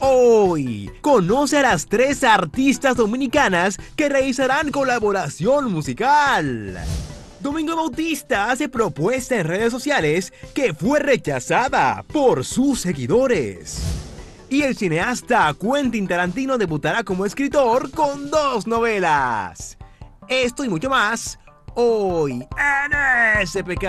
hoy. Conoce a las tres artistas dominicanas que realizarán colaboración musical. Domingo Bautista hace propuesta en redes sociales que fue rechazada por sus seguidores. Y el cineasta Quentin Tarantino debutará como escritor con dos novelas. Esto y mucho más hoy en SPK.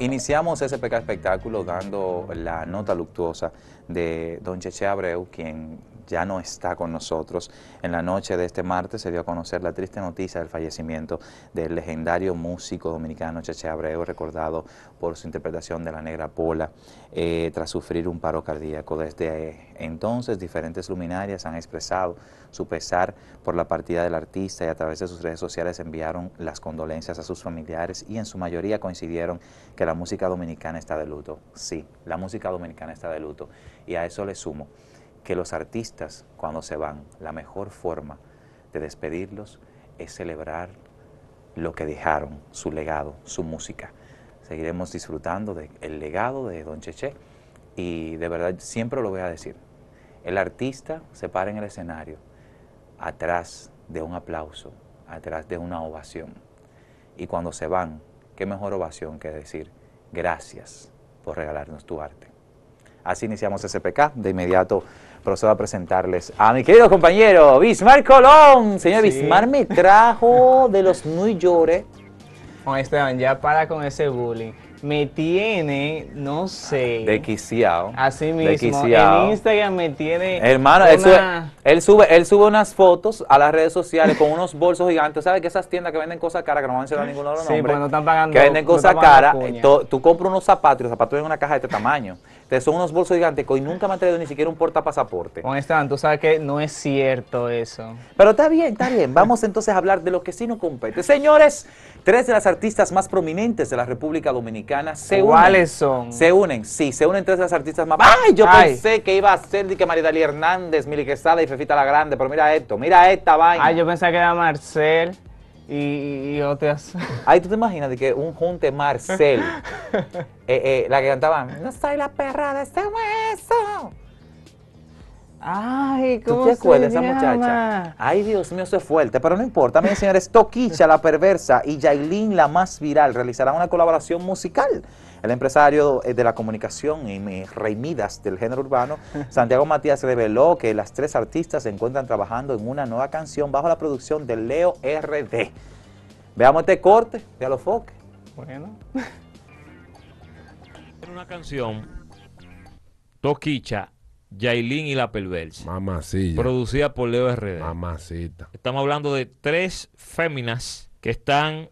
Iniciamos ese SPK Espectáculo dando la nota luctuosa de Don Cheche Abreu, quien ya no está con nosotros. En la noche de este martes se dio a conocer la triste noticia del fallecimiento del legendario músico dominicano Cheche Abreu, recordado por su interpretación de La Negra Pola, eh, tras sufrir un paro cardíaco. Desde eh, entonces, diferentes luminarias han expresado su pesar por la partida del artista y a través de sus redes sociales enviaron las condolencias a sus familiares y en su mayoría coincidieron que la música dominicana está de luto. Sí, la música dominicana está de luto. Y a eso le sumo que los artistas cuando se van, la mejor forma de despedirlos es celebrar lo que dejaron, su legado, su música. Seguiremos disfrutando del legado de Don Cheche y de verdad siempre lo voy a decir. El artista se para en el escenario atrás de un aplauso, atrás de una ovación. Y cuando se van, qué mejor ovación que decir gracias por regalarnos tu arte. Así iniciamos SPK. De inmediato procedo a presentarles a mi querido compañero Bismar Colón. Señor Bismar me trajo de los muy llores. Juan Esteban, ya para con ese bullying. Me tiene, no sé. Dequiciado. Así mismo. En Instagram me tiene. Hermano, él, sube, él, sube, unas fotos a las redes sociales con unos bolsos gigantes. ¿Sabes que esas tiendas que venden cosas caras, que no van a mencionar ninguno de los sí, pues nombres? no están pagando. Que venden cosas caras. Tú, tú compras unos zapatos y los zapatos en una caja de este tamaño son unos bolsos gigantescos y nunca me han traído ni siquiera un portapasaporte. Con Esteban, tú sabes que no es cierto eso. Pero está bien, está bien. Vamos entonces a hablar de lo que sí nos compete. Señores, tres de las artistas más prominentes de la República Dominicana se ¿Cuáles son? Se unen, sí, se unen tres de las artistas más. ¡Ay! Yo pensé que iba a ser de que Maridalí Hernández, Mili Quesada y Fefita la Grande, pero mira esto, mira esta vaina. Ay, yo pensé que era Marcel y, yo otras. ahí ¿tú te imaginas de que un junte Marcel, eh, eh, la que cantaban, no soy la perra de este hueso, Ay, ¿cómo se esa muchacha? Ay, Dios mío, eso fuerte, pero no importa. Miren, señores, Toquicha la perversa y Yailin la más viral realizarán una colaboración musical. El empresario eh, de la comunicación y em, eh, Reimidas del género urbano, Santiago Matías, reveló que las tres artistas se encuentran trabajando en una nueva canción bajo la producción de Leo RD. Veamos este corte de Alofoque. Bueno. En una canción, Toquicha Yailin y la Perversa. mamacita, Producida por Leo RD. Mamacita. Estamos hablando de tres féminas que están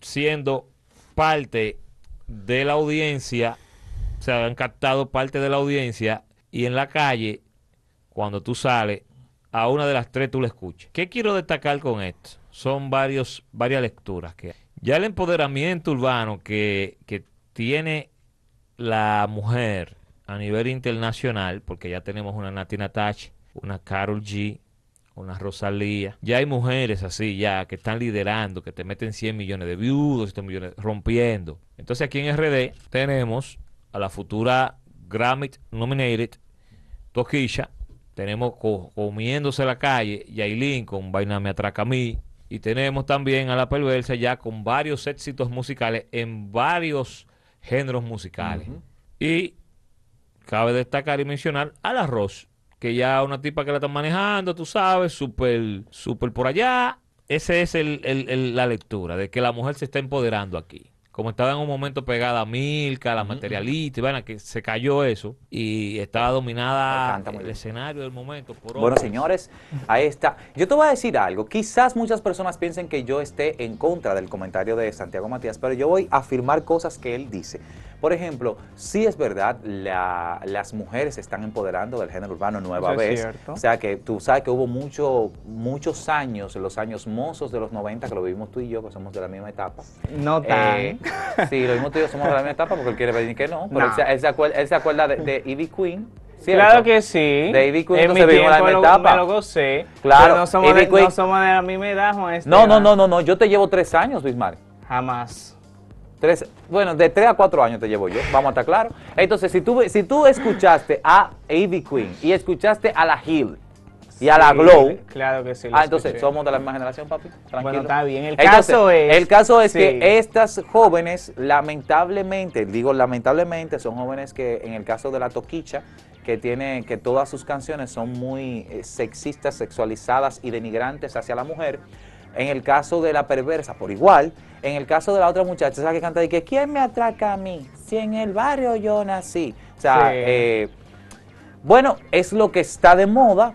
siendo parte de la audiencia, se han captado parte de la audiencia y en la calle, cuando tú sales, a una de las tres tú la escuchas. ¿Qué quiero destacar con esto? Son varios, varias lecturas que hay. Ya el empoderamiento urbano que, que tiene la mujer a nivel internacional, porque ya tenemos una Natina Touch, una Carol G, una Rosalía. Ya hay mujeres así, ya, que están liderando, que te meten 100 millones de viudos, 100 millones, rompiendo. Entonces aquí en RD tenemos a la futura Grammy nominated, Toquisha. tenemos comiéndose la calle, Yailin con Vaina me atraca a mí, y tenemos también a la perversa ya con varios éxitos musicales en varios géneros musicales. Y cabe destacar y mencionar al arroz, que ya una tipa que la están manejando, tú sabes, súper, súper por allá. Esa es el, la lectura, de que la mujer se está empoderando aquí. Como estaba en un momento pegada a Milka, a la materialista, bueno, que se cayó eso y estaba dominada el escenario del momento. Por bueno, señores, ahí está. Yo te voy a decir algo. Quizás muchas personas piensen que yo esté en contra del comentario de Santiago Matías, pero yo voy a afirmar cosas que él dice. Por ejemplo, sí es verdad, la, las mujeres se están empoderando del género urbano nueva vez. Es cierto. O sea que tú sabes que hubo mucho, muchos años, los años mozos de los 90, que lo vivimos tú y yo, que somos de la misma etapa. No eh, tan. sí, lo vimos tú y yo, somos de la misma etapa, porque él quiere decir que no. Pero Él, se, acuerda, de, de Ivy Queen. Claro que sí. De Ivy Queen en vivimos la misma etapa. Me Claro. No somos, de, la misma edad, este No, no, no, no, no. Yo te llevo tres años, Luis Jamás bueno, de 3 a 4 años te llevo yo, vamos a estar claro. Entonces, si tú, si tú escuchaste a A.B. Queen y escuchaste a la Hill y a la Glow. Claro que sí. Ah, entonces somos de la misma generación, papi. Tranquilo. Bueno, está bien. El caso es. que estas jóvenes, lamentablemente, digo lamentablemente, son jóvenes que en el caso de la Toquicha, que tiene que todas sus canciones son muy eh, sexistas, sexualizadas y denigrantes hacia la mujer. En el caso de la perversa, por igual. En el caso de la otra muchacha, esa que canta de que ¿quién me atraca a mí? Si en el barrio yo nací. O sea, eh, bueno, es lo que está de moda.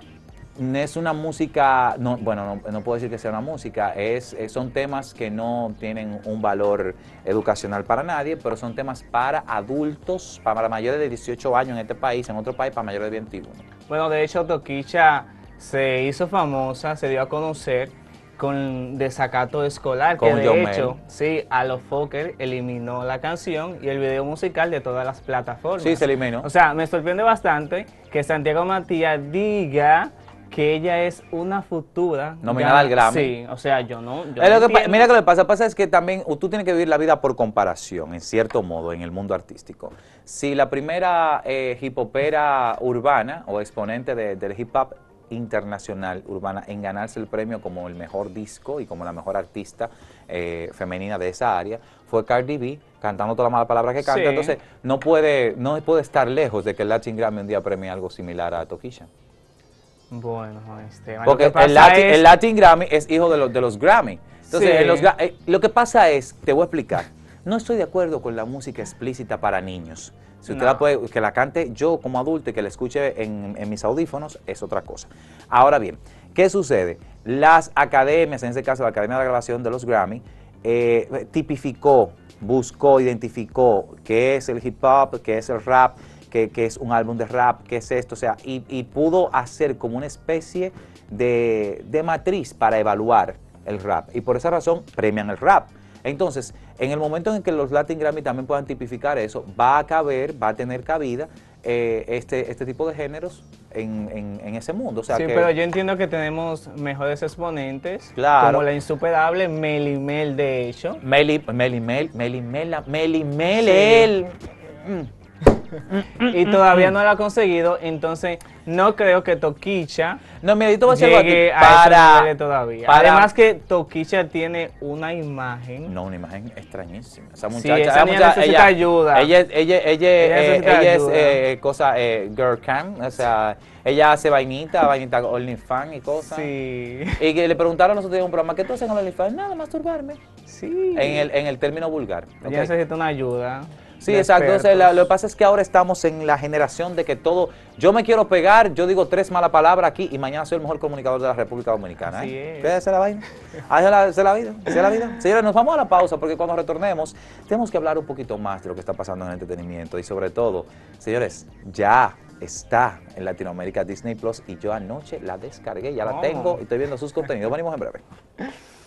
No es una música, no, bueno, no, puedo decir que sea una música, es, eh, son temas que no tienen un valor educacional para nadie, pero son temas para adultos, para mayores de 18 años en este país, en otro país para mayores de 21. Bueno, de hecho, Toquicha se hizo famosa, se dio a conocer con desacato escolar, que de hecho, sí, a los Fokker eliminó la canción y el video musical de todas las plataformas. Sí, se eliminó. O sea, me sorprende bastante que Santiago Matías diga que ella es una futura nominada al Grammy. Sí, o sea, yo no. mira que lo que pasa, pasa es que también tú tienes que vivir la vida por comparación, en cierto modo, en el mundo artístico. Si la primera eh, hip hopera urbana o exponente del hip hop internacional urbana en ganarse el premio como el mejor disco y como la mejor artista eh, femenina de esa área fue Cardi B cantando todas las mala palabra que canta. Entonces, no puede, no puede estar lejos de que el Latin Grammy un día premie algo similar a Tokisha. Bueno, este, Porque el Latin, el Latin, Grammy es hijo de los, de los Grammy. Entonces, eh, lo que pasa es, te voy a explicar, no estoy de acuerdo con la música explícita para niños. Si usted la puede, que la cante yo como adulto y que la escuche en, mis audífonos, es otra cosa. Ahora bien, ¿qué sucede? Las academias, en este caso la Academia de la Grabación de los Grammy, eh, tipificó, buscó, identificó qué es el hip hop, qué es el rap, qué, es un álbum de rap, qué es esto, o sea, y, pudo hacer como una especie de matriz para evaluar el rap. Y por esa razón premian el rap. Entonces, en el momento en que los Latin Grammy también puedan tipificar eso, va a caber, va a tener cabida eh, este, este tipo de géneros en, ese mundo. sí, pero yo entiendo que tenemos mejores exponentes, claro. como la insuperable Melimel, de hecho. Meli, Melimel, Melimela, Melimel, Mela, Meli, y todavía no lo ha conseguido, entonces no creo que Toquicha no, mira, va a llegue a, para, todavía. Para. Además que Toquicha tiene una imagen. No, una imagen extrañísima. Esa muchacha, sí, esa muchacha necesita ella, ayuda. Ella, ella, ella, eh, es eh, cosa eh, girl cam, o sea, ella hace vainita, vainita OnlyFans y cosas. Sí. Y que le preguntaron a nosotros en un programa, ¿qué tú haces con OnlyFans? Nada, masturbarme. Sí. En el, en el término vulgar. Ella necesita una ayuda. Sí, exacto. lo que pasa es que ahora estamos en la generación de que todo. Yo me quiero pegar, yo digo tres malas palabras aquí y mañana soy el mejor comunicador de la República Dominicana. Sí. ¿eh? es. la vaina? Ahí la, la vida. la vida. Señores, nos vamos a la pausa porque cuando retornemos tenemos que hablar un poquito más de lo que está pasando en el entretenimiento y sobre todo, señores, ya está en Latinoamérica Disney Plus y yo anoche la descargué, ya la oh. tengo y estoy viendo sus contenidos. Venimos en breve.